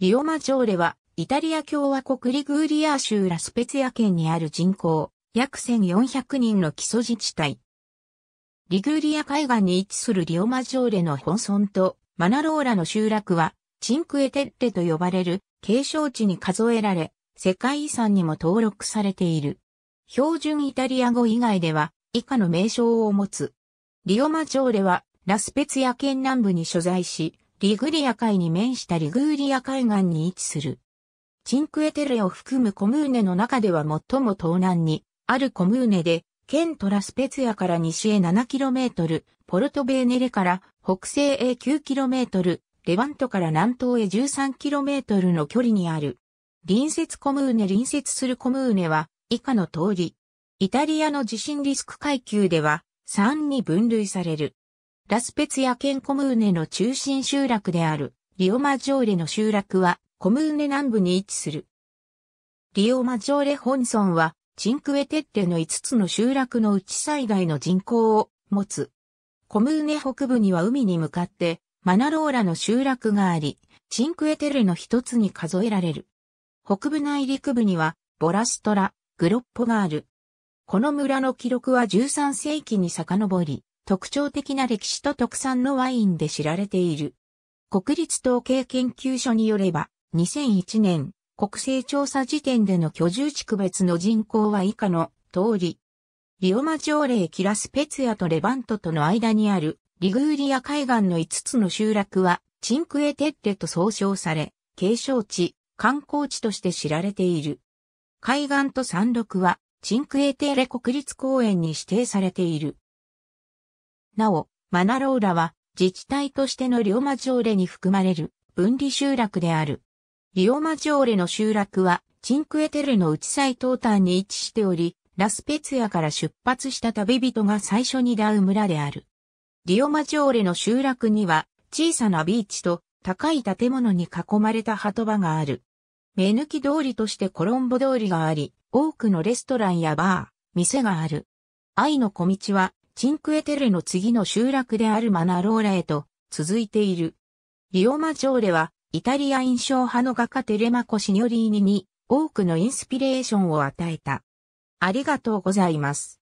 リオマジョーレは、イタリア共和国リグーリア州ラスペツィア県にある人口、約1400人の基礎自治体。リグーリア海岸に位置するリオマジョーレの本村とマナローラの集落は、チンクエテッレと呼ばれる継承地に数えられ、世界遺産にも登録されている。標準イタリア語以外では、以下の名称を持つ。リオマジョーレは、ラスペツィア県南部に所在し、リグリア海に面したリグーリア海岸に位置する。チンクエテレを含むコムーネの中では最も東南にあるコムーネで、ケントラスペツヤから西へ 7km、ポルトベーネレから北西へ 9km、レバントから南東へ 13km の距離にある。隣接コムーネ隣接するコムーネは以下の通り。イタリアの地震リスク階級では3に分類される。ラスペツや県コムーネの中心集落であるリオマジョーレの集落はコムーネ南部に位置する。リオマジョーレ本村はチンクエテッレの5つの集落のうち最大の人口を持つ。コムーネ北部には海に向かってマナローラの集落があり、チンクエテレの一つに数えられる。北部内陸部にはボラストラ、グロッポがある。この村の記録は13世紀に遡り、特徴的な歴史と特産のワインで知られている。国立統計研究所によれば、2001年、国勢調査時点での居住地区別の人口は以下の通り、リオマジョーレイキラスペツヤとレバントとの間にあるリグーリア海岸の5つの集落はチンクエテッレと総称され、景勝地、観光地として知られている。海岸と山麓はチンクエテッレ国立公園に指定されている。なお、マナローラは自治体としてのリオマジョーレに含まれる分離集落である。リオマジョーレの集落はチンクエテルの内最東端に位置しており、ラスペツヤから出発した旅人が最初に出会う村である。リオマジョーレの集落には小さなビーチと高い建物に囲まれた波止場がある。目抜き通りとしてコロンボ通りがあり、多くのレストランやバー、店がある。愛の小道はチンクエテレの次の集落であるマナローラへと続いている。リオマジョーレはイタリア印象派の画家テレマコ・シニョリーニに多くのインスピレーションを与えた。ありがとうございます。